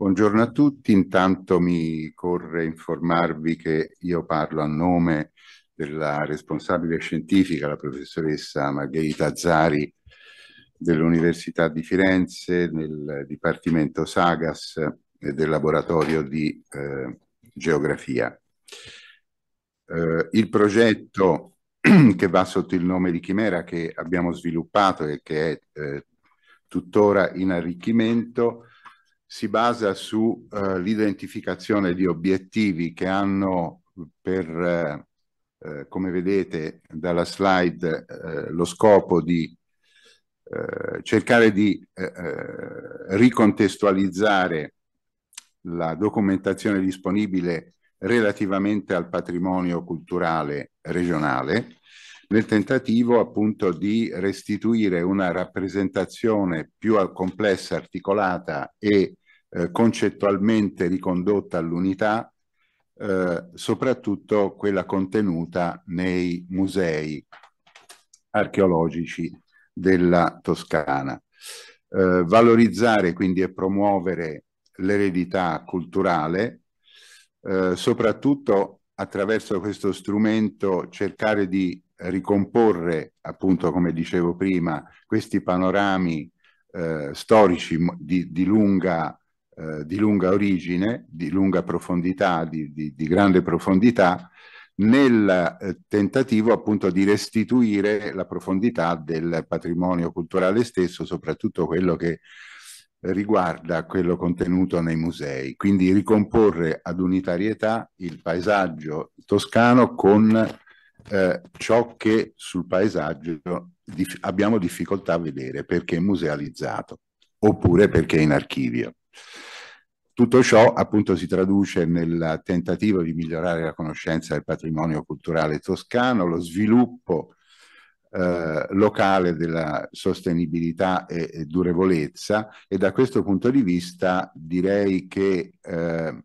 Buongiorno a tutti, intanto mi corre informarvi che io parlo a nome della responsabile scientifica, la professoressa Margherita Zari dell'Università di Firenze, del Dipartimento Sagas e del Laboratorio di eh, Geografia. Eh, il progetto che va sotto il nome di Chimera che abbiamo sviluppato e che è eh, tuttora in arricchimento si basa sull'identificazione eh, uh, di obiettivi che hanno per, uh, come vedete dalla slide, uh, lo scopo di cercare di ricontestualizzare la documentazione disponibile relativamente al patrimonio culturale regionale nel tentativo appunto di restituire una rappresentazione più complessa, articolata e eh, concettualmente ricondotta all'unità, eh, soprattutto quella contenuta nei musei archeologici della Toscana. Eh, valorizzare quindi e promuovere l'eredità culturale, eh, soprattutto attraverso questo strumento cercare di ricomporre, appunto come dicevo prima, questi panorami eh, storici di, di lunga eh, di lunga origine, di lunga profondità, di, di, di grande profondità, nel eh, tentativo appunto di restituire la profondità del patrimonio culturale stesso, soprattutto quello che riguarda quello contenuto nei musei, quindi ricomporre ad unitarietà il paesaggio toscano con eh, ciò che sul paesaggio dif abbiamo difficoltà a vedere perché è musealizzato oppure perché è in archivio. Tutto ciò appunto si traduce nel tentativo di migliorare la conoscenza del patrimonio culturale toscano, lo sviluppo eh, locale della sostenibilità e, e, durevolezza e da questo punto di vista direi che eh,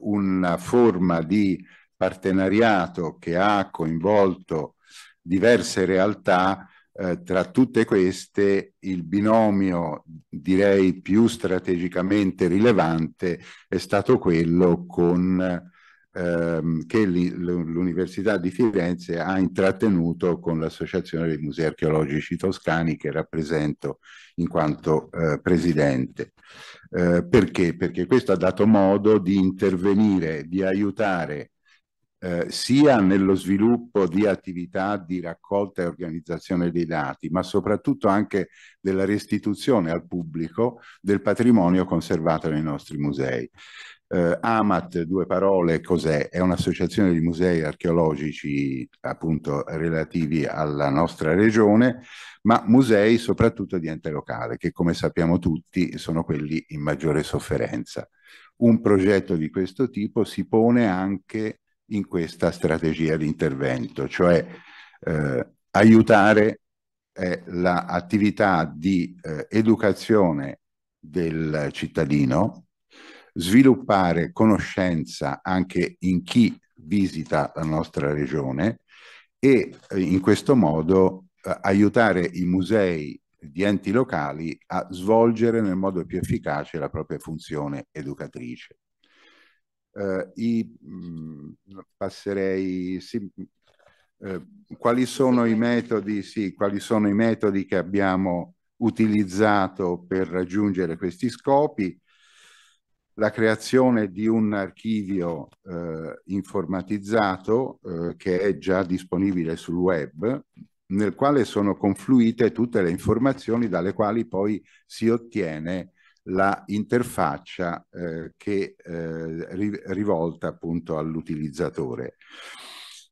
una forma di partenariato che ha coinvolto diverse realtà eh, tra tutte queste il binomio direi più strategicamente rilevante è stato quello con, ehm, che l'Università di Firenze ha intrattenuto con l'Associazione dei Musei Archeologici Toscani che rappresento in quanto eh, presidente. Eh, perché? Perché questo ha dato modo di intervenire, di aiutare eh, sia nello sviluppo di attività di raccolta e organizzazione dei dati, ma soprattutto anche della restituzione al pubblico del patrimonio conservato nei nostri musei. Eh, AMAT, due parole, cos'è? È un'associazione di musei archeologici appunto relativi alla nostra regione, ma musei soprattutto di ente locale, che come sappiamo tutti sono quelli in maggiore sofferenza. Un progetto di questo tipo si pone anche in questa strategia di intervento, cioè eh, aiutare eh, l'attività di eh, educazione del cittadino, sviluppare conoscenza anche in chi visita la nostra regione e eh, in questo modo eh, aiutare i musei di enti locali a svolgere nel modo più efficace la propria funzione educatrice eh, i, mh, mm, passerei, sì, eh, quali, sono metodi, sì, quali sono i metodi che abbiamo utilizzato per raggiungere questi scopi, la creazione di un archivio eh, informatizzato eh, che è già disponibile sul web, nel quale sono confluite tutte le informazioni dalle quali poi si ottiene la interfaccia eh, che eh, ri rivolta appunto all'utilizzatore.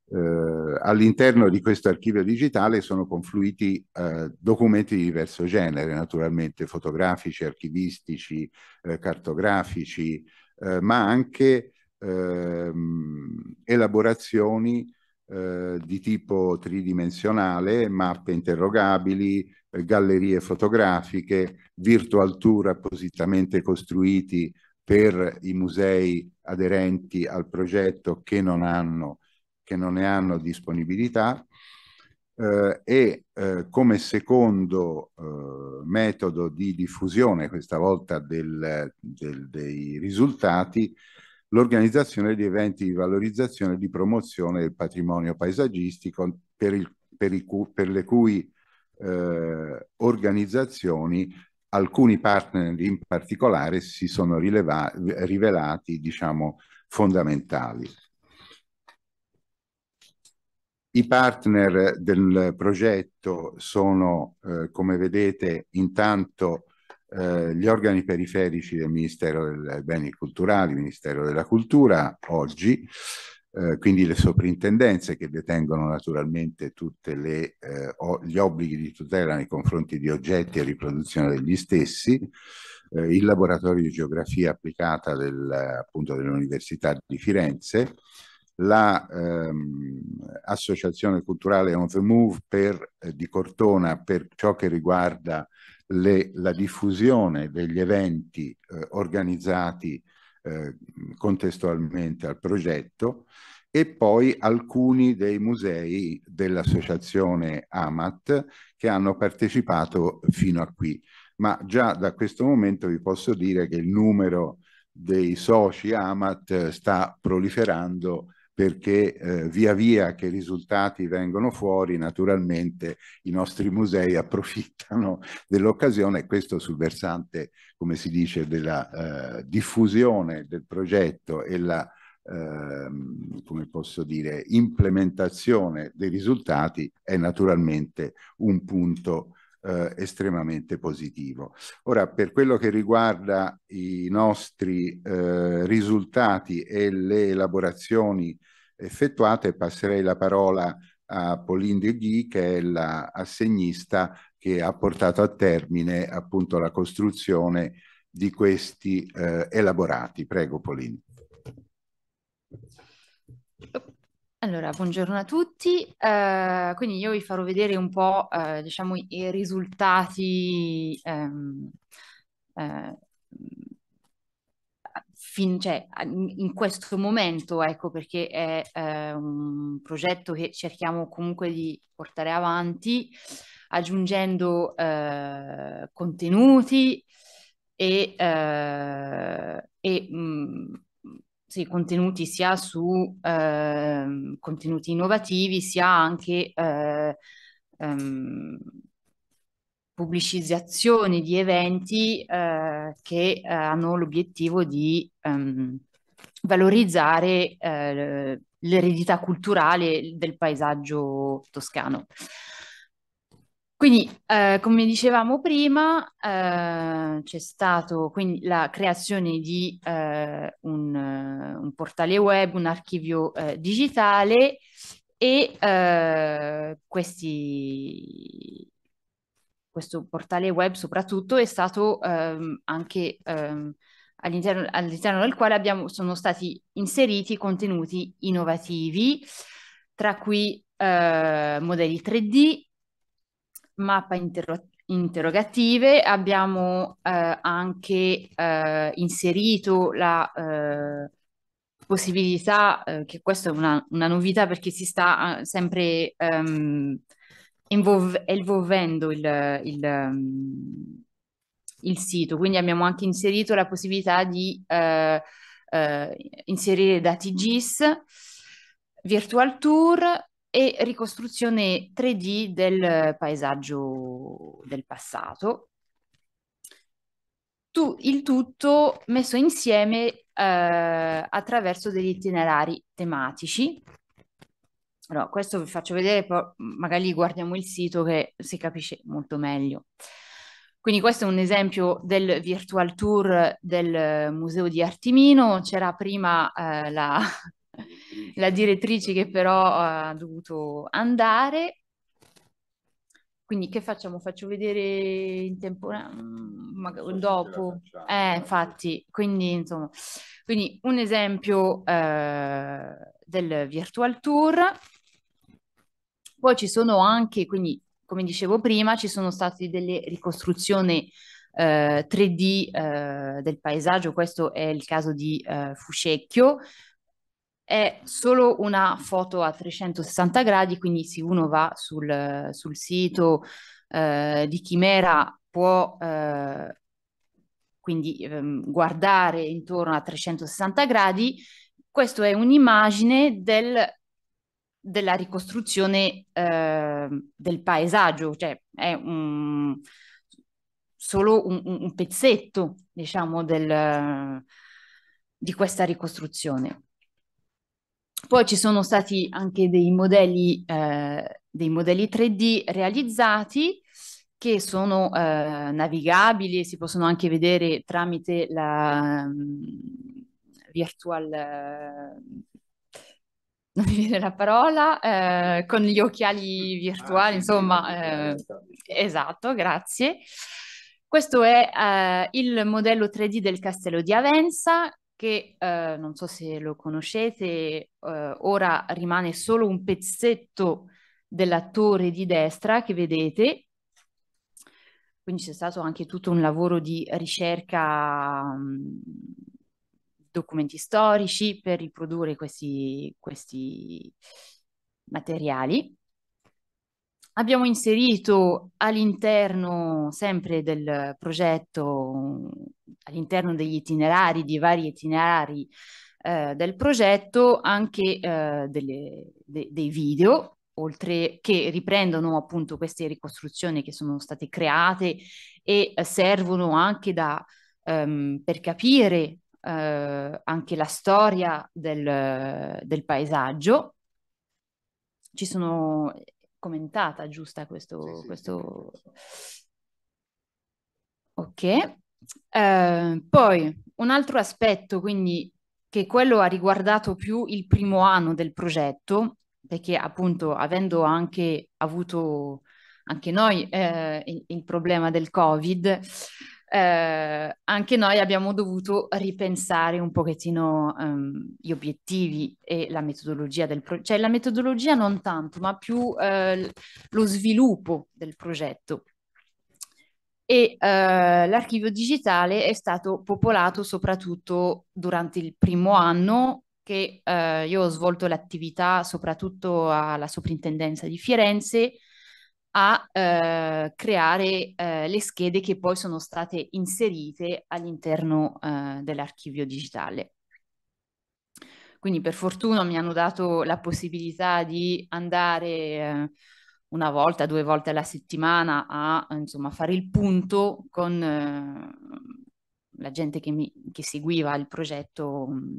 Eh, all'interno di questo archivio digitale sono confluiti eh, documenti di diverso genere, naturalmente fotografici, archivistici, eh, cartografici, eh, ma anche ehm, elaborazioni eh, di tipo tridimensionale, mappe interrogabili, eh, gallerie fotografiche, virtual tour appositamente costruiti per i musei aderenti al progetto che non, hanno, che non ne hanno disponibilità. Eh, e eh, come secondo eh, metodo di diffusione, questa volta del, del, dei risultati, l'organizzazione di eventi di valorizzazione e di promozione del patrimonio paesaggistico per, il, per, i, per le cui eh, organizzazioni alcuni partner in particolare si sono rileva- rivelati diciamo, fondamentali. I partner del progetto sono, eh, come vedete, intanto eh, gli organi periferici del Ministero dei Beni Culturali, Ministero della Cultura oggi, eh, quindi le soprintendenze che detengono naturalmente tutti eh, gli obblighi di tutela nei confronti di oggetti e riproduzione degli stessi, eh, il laboratorio di geografia applicata del, dell'Università di Firenze, l'Associazione la, ehm, Culturale On the Move per, eh, di Cortona per ciò che riguarda le, la diffusione degli eventi eh, organizzati eh, contestualmente al progetto e poi alcuni dei musei dell'associazione AMAT che hanno partecipato fino a qui. Ma già da questo momento vi posso dire che il numero dei soci AMAT sta proliferando perché eh, via via che i risultati vengono fuori, naturalmente i nostri musei approfittano dell'occasione, questo sul versante, come si dice, della eh, diffusione del progetto e la, eh, come posso dire, implementazione dei risultati è naturalmente un punto eh, estremamente positivo. Ora, per quello che riguarda i nostri eh, risultati e le elaborazioni effettuate, passerei la parola a Pauline De Guy, che è l'assegnista la che ha portato a termine appunto la costruzione di questi eh, elaborati. Prego, Pauline. Allora, buongiorno a tutti. Eh, quindi io vi farò vedere un po', eh, diciamo, i risultati ehm, eh, fin, cioè, in questo momento, ecco, perché è eh, un progetto che cerchiamo comunque di portare avanti aggiungendo eh, contenuti e, eh, e mh, mm, sì, contenuti sia su eh, contenuti innovativi sia anche eh, ehm, pubblicizzazioni di eventi eh, che eh, hanno l'obiettivo di ehm, valorizzare eh, l'eredità culturale del paesaggio toscano. Quindi, eh, come dicevamo prima, eh, c'è quindi, la creazione di eh, un, eh, un, portale web, un archivio eh, digitale e eh, questi, questo portale web soprattutto è stato ehm, anche ehm, all'interno, all'interno, del quale abbiamo, sono stati inseriti contenuti innovativi, tra cui modelli 3D, mappa intero- interrogative, abbiamo eh, anche eh, inserito la eh, possibilità, eh, che questa è una, una, novità perché si sta eh, sempre ehm, involv- involvendo il, il, um, il, sito, quindi abbiamo anche inserito la possibilità di eh, inserire dati GIS, virtual tour, e ricostruzione 3D del paesaggio del passato. Tu, il tutto messo insieme eh, attraverso degli itinerari tematici. Allora, questo vi faccio vedere, poi magari guardiamo il sito che si capisce molto meglio. Quindi questo è un esempio del virtual tour del Museo di Artimino. C'era prima eh, la, la direttrice che però eh, ha dovuto andare. Quindi che facciamo? Faccio vedere in temporanea, mm, dopo? Eh, infatti, quindi insomma, quindi un esempio eh, del virtual tour. Poi ci sono anche, quindi come dicevo prima, ci sono state delle ricostruzioni eh, 3D eh, del paesaggio, questo è il caso di eh, Fuscecchio, è solo una foto a 360 gradi, quindi se uno va sul, sul sito eh, di Chimera può eh, quindi ehm, guardare intorno a 360 gradi. Questa è un'immagine del, della ricostruzione eh, del paesaggio, cioè è un, solo un, un pezzetto, diciamo, del, di questa ricostruzione. Poi ci sono stati anche dei modelli, eh, dei modelli 3D realizzati che sono eh, navigabili e si possono anche vedere tramite la um, virtual... Uh, non mi viene la parola, eh, con gli occhiali ah, virtuali, ah, insomma, eh, esatto, grazie. Questo è eh, il modello 3D del castello di Avenza che eh, non so se lo conoscete, eh, ora rimane solo un pezzetto della torre di destra che vedete, quindi c'è stato anche tutto un lavoro di ricerca mh, documenti storici per riprodurre questi, questi materiali. Abbiamo inserito all'interno sempre del progetto, all'interno degli itinerari, di vari itinerari eh, del progetto, anche eh, delle, de, dei video, oltre che riprendono appunto queste ricostruzioni che sono state create e servono anche da, ehm, per capire eh, anche la storia del, del paesaggio. Ci sono commentata, giusta, questo... Sì, questo... Ok. Eh, poi un altro aspetto, quindi che quello ha riguardato più il primo anno del progetto, perché appunto avendo anche avuto anche noi eh, il, il, problema del Covid, eh, anche noi abbiamo dovuto ripensare un pochettino um, gli obiettivi e la metodologia del progetto, cioè la metodologia non tanto, ma più eh, lo sviluppo del progetto. E eh, l'archivio digitale è stato popolato soprattutto durante il primo anno che eh, io ho svolto l'attività soprattutto alla soprintendenza di Firenze, a eh, creare eh, le schede che poi sono state inserite all'interno eh, dell'archivio digitale. Quindi per fortuna mi hanno dato la possibilità di andare eh, una volta, due volte alla settimana a insomma, fare il punto con eh, la gente che, mi, che seguiva il progetto mh, mm,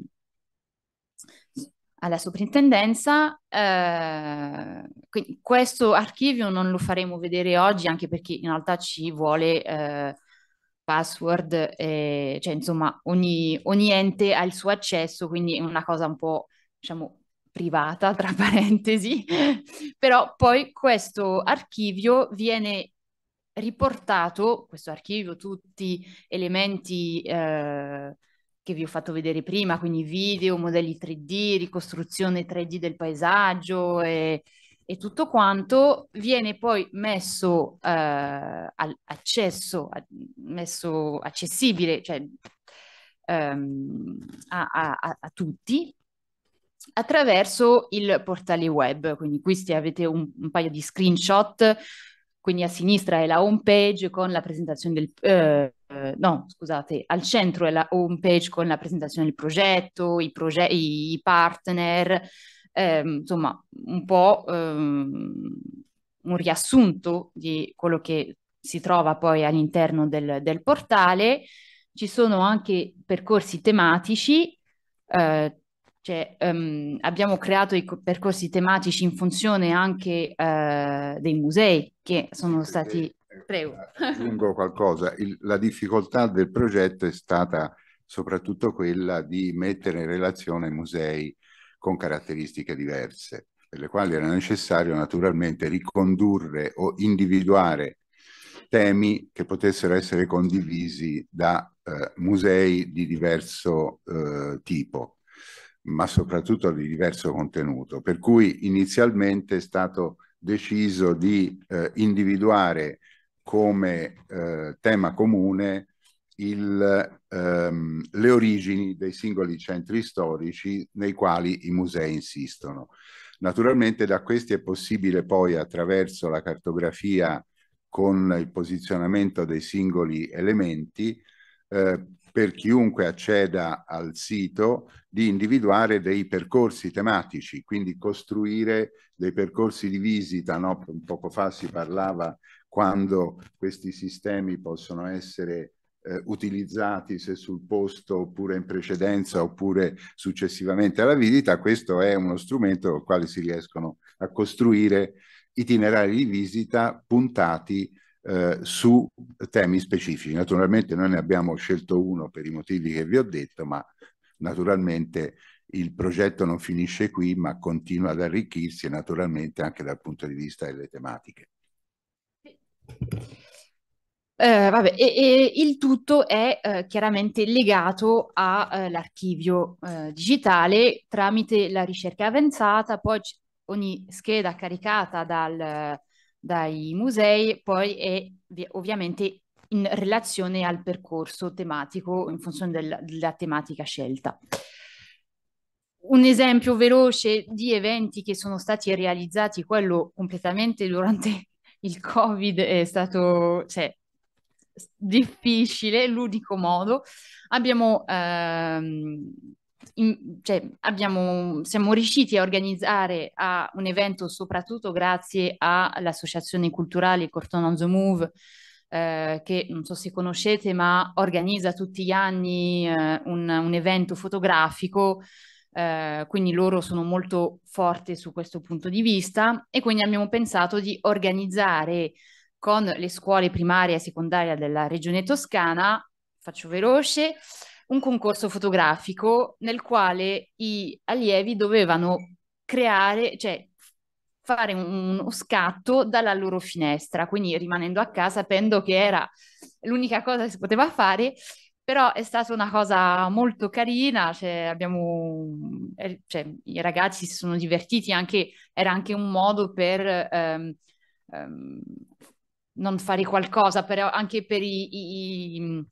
alla soprintendenza. Eh, questo archivio non lo faremo vedere oggi anche perché in realtà ci vuole eh, password, e, cioè insomma ogni, ogni, ente ha il suo accesso, quindi è una cosa un po' diciamo privata tra parentesi, però poi questo archivio viene riportato, questo archivio, tutti elementi eh, che vi ho fatto vedere prima, quindi video, modelli 3D, ricostruzione 3D del paesaggio e, e tutto quanto, viene poi messo eh, al messo accessibile cioè, ehm, a, a, a, tutti attraverso il portale web. Quindi qui avete un, un paio di screenshot quindi a sinistra è la home page con la presentazione del... Eh, eh, no, scusate, al centro è la home page con la presentazione del progetto, i, proge- i partner, eh, insomma un po' ehm, un riassunto di quello che si trova poi all'interno del, del portale. Ci sono anche percorsi tematici, eh, cioè, um, abbiamo creato i percorsi tematici in funzione anche uh, dei musei che sono stati... Eh, Prego. Aggiungo qualcosa. Il, la difficoltà del progetto è stata soprattutto quella di mettere in relazione musei con caratteristiche diverse, per le quali era necessario naturalmente ricondurre o individuare temi che potessero essere condivisi da eh, musei di diverso eh, tipo ma soprattutto di diverso contenuto. Per cui inizialmente è stato deciso di eh, individuare come eh, tema comune il, ehm, le origini dei singoli centri storici nei quali i musei insistono. Naturalmente da questi è possibile poi attraverso la cartografia con il posizionamento dei singoli elementi eh, per chiunque acceda al sito di individuare dei percorsi tematici, quindi costruire dei percorsi di visita. No? Poco fa si parlava quando questi sistemi possono essere eh, utilizzati se sul posto oppure in precedenza oppure successivamente alla visita, questo è uno strumento con il quale si riescono a costruire itinerari di visita puntati eh, su temi specifici. Naturalmente noi ne abbiamo scelto uno per i motivi che vi ho detto, ma naturalmente il progetto non finisce qui, ma continua ad arricchirsi naturalmente anche dal punto di vista delle tematiche. Eh, vabbè, e, e, il tutto è eh, chiaramente legato all'archivio eh, eh, digitale tramite la ricerca avanzata, poi ogni scheda caricata dal, dai musei, poi è ovviamente in relazione al percorso tematico in funzione del, della tematica scelta. Un esempio veloce di eventi che sono stati realizzati, quello completamente durante il Covid è stato cioè, difficile, l'unico modo. Abbiamo ehm, in, cioè, abbiamo, siamo riusciti a organizzare a un evento soprattutto grazie all'associazione culturale on the Move, eh, che non so se conoscete, ma organizza tutti gli anni eh, un, un, evento fotografico. Eh, quindi loro sono molto forti su questo punto di vista e quindi abbiamo pensato di organizzare con le scuole primarie e secondarie della regione toscana, faccio veloce, un concorso fotografico nel quale gli allievi dovevano creare, cioè fare uno scatto dalla loro finestra, quindi rimanendo a casa sapendo che era l'unica cosa che si poteva fare, però è stata una cosa molto carina, cioè abbiamo, eh, cioè, i ragazzi si sono divertiti, anche, era anche un modo per... Um, um, non fare qualcosa, però anche per i, i,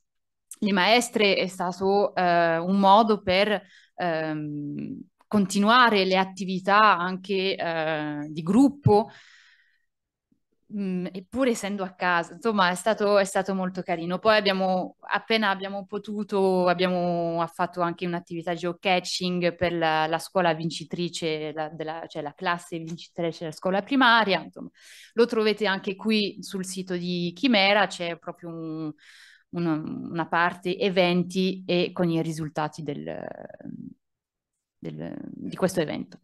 le maestre è stato eh, un modo per ehm, continuare le attività anche eh, di gruppo, mh, mm, eppure essendo a casa, insomma è stato, è stato molto carino. Poi abbiamo, appena abbiamo potuto, abbiamo fatto anche un'attività geocaching per la, la scuola vincitrice, la, della, cioè la classe vincitrice della scuola primaria, insomma. lo trovate anche qui sul sito di Chimera, c'è proprio un una, una parte, eventi e con i risultati del, del, di questo evento.